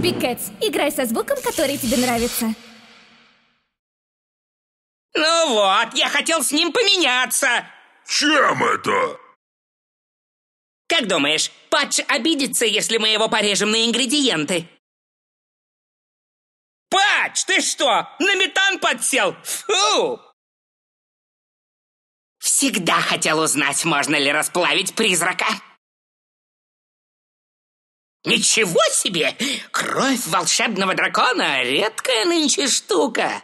Турби Кэтс. Играй со звуком, который тебе нравится. Ну вот, я хотел с ним поменяться. Чем это? Как думаешь, Патч обидится, если мы его порежем на ингредиенты? Патч, ты что, на метан подсел? Фу! Всегда хотел узнать, можно ли расплавить призрака. Ничего себе! Кровь волшебного дракона — редкая нынче штука.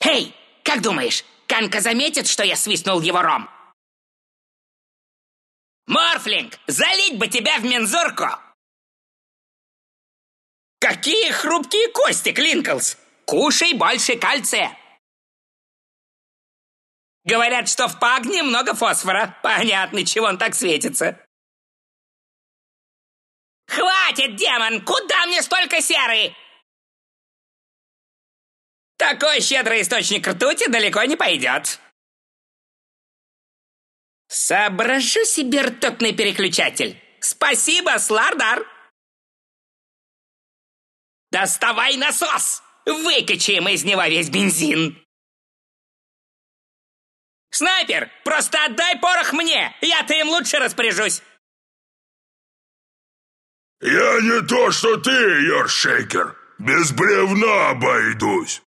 Эй, как думаешь, Канка заметит, что я свистнул его ром? Морфлинг, залить бы тебя в мензурку! Какие хрупкие кости, Клинклс! Кушай больше кальция! Говорят, что в пагне много фосфора. Понятно, чего он так светится хватит, демон! Куда мне столько серы? Такой щедрый источник ртути далеко не пойдет. Соображу себе ртутный переключатель. Спасибо, Слардар! Доставай насос! Выкачаем из него весь бензин! Снайпер, просто отдай порох мне! Я-то им лучше распоряжусь! «Я не то, что ты, Йоршейкер! Без бревна обойдусь!»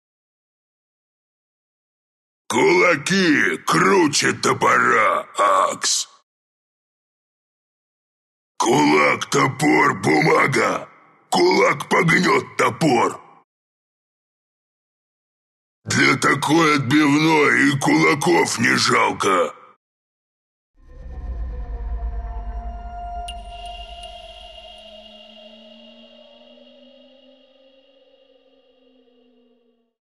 «Кулаки круче топора, Акс!» «Кулак, топор, бумага! Кулак погнет топор!» «Для такой отбивной и кулаков не жалко!»